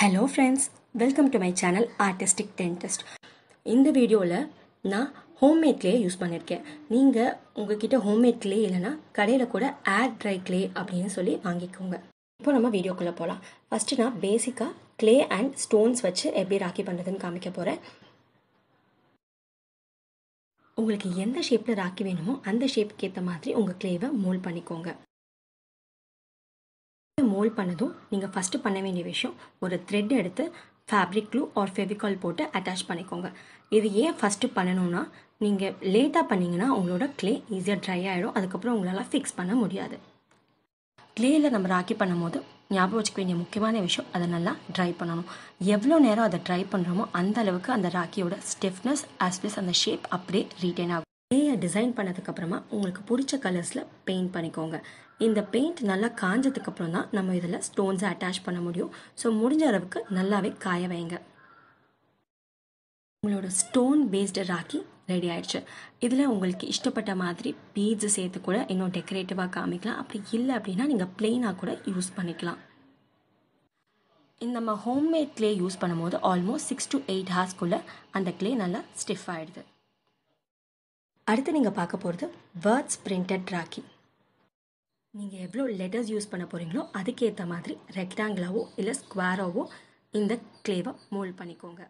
hello friends welcome to my channel artistic dentist இந்த வீடியோவில் நான் ஹோம்மேட் கிளே யூஸ் பண்ணியிருக்கேன் நீங்கள் உங்ககிட்ட ஹோம்மேட் கிளே இல்லைனா கடையில் கூட ஏர் ட்ரை கிளே அப்படின்னு சொல்லி வாங்கிக்கோங்க இப்போ நம்ம வீடியோக்குள்ளே போகலாம் ஃபஸ்ட்டு நான் பேசிக்காக கிளே அண்ட் ஸ்டோன்ஸ் வச்சு எப்படி ராக்கி பண்ணுறதுன்னு காமிக்க போகிறேன் உங்களுக்கு எந்த ஷேப்பில் ராக்கி வேணுமோ அந்த ஷேப்புக்கு ஏற்ற மாதிரி உங்கள் கிளேவை மோல்ட் பண்ணிக்கோங்க மோல்ட் பண்ணதும் நீங்கள் ஃபஸ்ட்டு பண்ண வேண்டிய விஷயம் ஒரு த்ரெட் எடுத்து ஃபேப்ரிக் க்ளூ ஆர் ஃபெவிகால் போட்டு அட்டாச் பண்ணிக்கோங்க இது ஏன் ஃபஸ்ட்டு பண்ணணும்னா நீங்கள் லேட்டாக பண்ணிங்கன்னா உங்களோட க்ளே ஈஸியாக ட்ரை ஆகிடும் அதுக்கப்புறம் உங்களால் ஃபிக்ஸ் பண்ண முடியாது க்ளேயில் நம்ம ராக்கி பண்ணும் போது ஞாபகம் வச்சுக்க வேண்டிய முக்கியமான விஷயம் அதை நல்லா ட்ரை பண்ணணும் எவ்வளோ நேரம் அதை ட்ரை பண்ணுறோமோ அந்த அளவுக்கு அந்த ராக்கியோட ஸ்டிஃப்னஸ் ஆஸ்பிஸ் அந்த ஷேப் அப்படியே ரீட்டைன் ஆகும் லேயை டிசைன் பண்ணதுக்கப்புறமா உங்களுக்கு பிடிச்ச கலர்ஸில் பெயிண்ட் பண்ணிக்கோங்க இந்த பெயிண்ட் நல்லா காஞ்சதுக்கப்புறம் தான் நம்ம இதில் ஸ்டோன்ஸை அட்டாச் பண்ண முடியும் ஸோ முடிஞ்ச அளவுக்கு நல்லாவே காய வைங்க உங்களோட ஸ்டோன் பேஸ்டு ராக்கி ரெடி ஆயிடுச்சு இதில் உங்களுக்கு இஷ்டப்பட்ட மாதிரி பீட்ஸ் சேர்த்து கூட இன்னும் டெக்கரேட்டிவாக காமிக்கலாம் அப்படி இல்லை அப்படின்னா நீங்கள் பிளெயினாக கூட யூஸ் பண்ணிக்கலாம் இந்த நம்ம ஹோம்மேட் கிளே யூஸ் பண்ணும்போது ஆல்மோஸ்ட் சிக்ஸ் டு எயிட் ஹார்ஸ்க்குள்ளே அந்த கிளே நல்லா ஸ்டிஃப் ஆகிடுது அடுத்து நீங்கள் பார்க்க போகிறது வேர்ட்ஸ் பிரிண்டட் ராக்கி நீங்கள் எவ்வளோ லெட்டர்ஸ் யூஸ் பண்ண போகிறீங்களோ அதுக்கேற்ற மாதிரி ரெக்டாங்கிளாவோ இல்லை ஸ்குவாராகவோ இந்த கிளேவை மோல்ட் பண்ணிக்கோங்க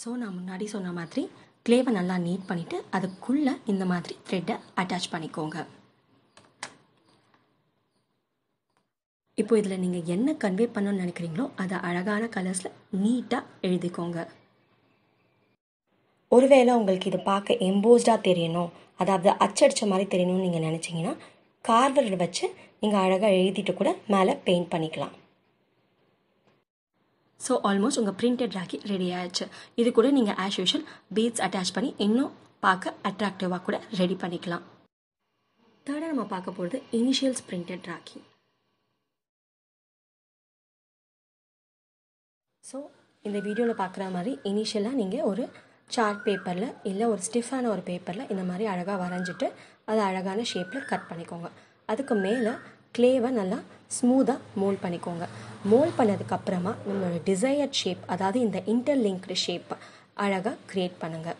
ஸோ நான் முன்னாடி சொன்ன மாதிரி கிளேவை நல்லா நீட் பண்ணிவிட்டு அதுக்குள்ளே இந்த மாதிரி த்ரெட்டை அட்டாச் பண்ணிக்கோங்க இப்போ இதில் நீங்கள் என்ன கன்வே பண்ணணும்னு நினைக்கிறீங்களோ அதை அழகான கலர்ஸில் நீட்டாக எழுதிக்கோங்க ஒருவேளை உங்களுக்கு இது பார்க்க எம்போஸ்டாக தெரியணும் அதாவது அச்சடித்த மாதிரி தெரியணும்னு நீங்கள் நினச்சிங்கன்னா கார்பர் வச்சு நீங்கள் அழகாக எழுதிட்டு கூட மேலே பெயிண்ட் பண்ணிக்கலாம் ஸோ ஆல்மோஸ்ட் உங்கள் பிரிண்டட் ராக்கி ரெடி ஆயிடுச்சு இது கூட நீங்கள் ஆஸ் யூஷுவல் பீட்ஸ் அட்டாச் பண்ணி இன்னும் பார்க்க அட்ராக்டிவாக கூட ரெடி பண்ணிக்கலாம் தேர்டாக நம்ம பார்க்க போகிறது இனிஷியல்ஸ் பிரிண்டட் ராக்கி ஸோ இந்த வீடியோவில் பார்க்குற மாதிரி இனிஷியலாக நீங்கள் ஒரு சார்ட் பேப்பரில் இல்லை ஒரு ஸ்டிஃபான ஒரு பேப்பரில் இந்த மாதிரி அழகாக வரைஞ்சிட்டு அதை அழகான ஷேப்பில் கட் பண்ணிக்கோங்க அதுக்கு மேலே கிளேவை நல்லா ஸ்மூத்தாக மோல்ட் பண்ணிக்கோங்க மோல்ட் பண்ணதுக்கப்புறமா நம்மளோட டிசையர்ட் ஷேப் அதாவது இந்த இன்டர்லிங்க்டு ஷேப் அழகாக க்ரியேட் பண்ணுங்கள்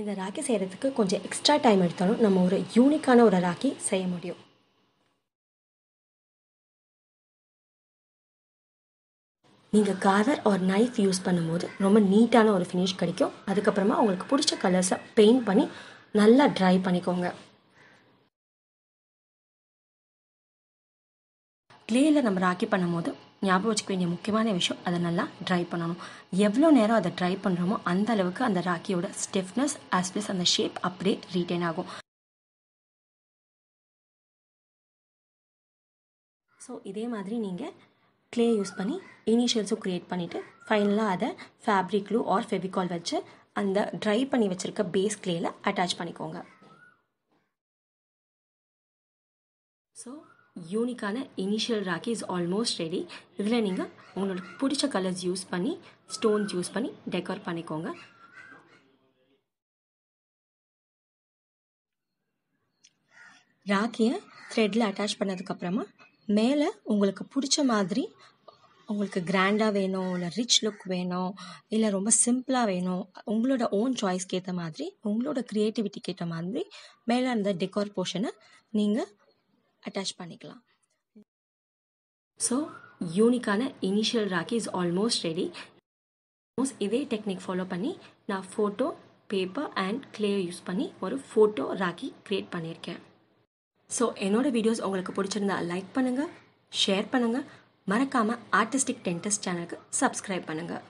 இந்த ராக்கி செய்கிறதுக்கு கொஞ்சம் எக்ஸ்ட்ரா டைம் எடுத்தாலும் நம்ம ஒரு யூனிக்கான ஒரு ராக்கி செய்ய முடியும் நீங்கள் காதர் ஒரு நைஃப் யூஸ் பண்ணும்போது ரொம்ப நீட்டான ஒரு ஃபினிஷ் கிடைக்கும் அதுக்கப்புறமா உங்களுக்கு பிடிச்ச கலர்ஸை பெயிண்ட் பண்ணி நல்லா ட்ரை பண்ணிக்கோங்க கிளேயில் நம்ம ராக்கி பண்ணும்போது ஞாபகம் வச்சுக்க வேண்டிய முக்கியமான விஷயம் அதை நல்லா ட்ரை பண்ணணும் எவ்வளோ நேரம் அதை ட்ரை பண்ணுறோமோ அந்த அளவுக்கு அந்த ராக்கியோட ஸ்டெஃப்னஸ் ஆஸ்பிஸ் அந்த ஷேப் அப்படியே ரீட்டைன் ஆகும் ஸோ இதே மாதிரி நீங்கள் க்ளே யூஸ் பண்ணி இனிஷியல்ஸும் க்ரியேட் பண்ணிவிட்டு ஃபைனலாக அதை ஃபேப்ரிக் க்ளூ ஆர் ஃபெவிகால் வச்சு அந்த ட்ரை பண்ணி வச்சுருக்க பேஸ் க்ளேயில் அட்டாச் பண்ணிக்கோங்க ஸோ யூனிக்கான initial rakhi is almost ready இதில் நீங்கள் உங்களோட பிடிச்ச கலர்ஸ் யூஸ் பண்ணி ஸ்டோன்ஸ் யூஸ் பண்ணி டெக்கோர் பண்ணிக்கோங்க ராக்கியை த்ரெட்டில் அட்டாச் பண்ணதுக்கப்புறமா மேலே உங்களுக்கு பிடிச்ச மாதிரி உங்களுக்கு கிராண்டாக வேணும் இல்லை ரிச் லுக் வேணும் இல்லை ரொம்ப சிம்பிளாக வேணும் உங்களோட ஓன் சாய்ஸ்க்கு ஏற்ற மாதிரி உங்களோட க்ரியேட்டிவிட்டிக்கு ஏற்ற மாதிரி மேலே அந்த டெக்கார் போர்ஷனை நீங்கள் அட்டாச் பண்ணிக்கலாம் ஸோ யூனிக்கான initial rakhi is almost ready almost இதே டெக்னிக் ஃபாலோ பண்ணி நான் photo paper and clay use பண்ணி ஒரு ஃபோட்டோ ராக்கி க்ரியேட் பண்ணியிருக்கேன் ஸோ என்னோடய வீடியோஸ் உங்களுக்கு பிடிச்சிருந்தா லைக் பண்ணுங்கள் ஷேர் பண்ணுங்கள் மறக்காமல் ஆர்டிஸ்டிக் டென்டிஸ்ட் சேனலுக்கு சப்ஸ்கிரைப் பண்ணுங்கள்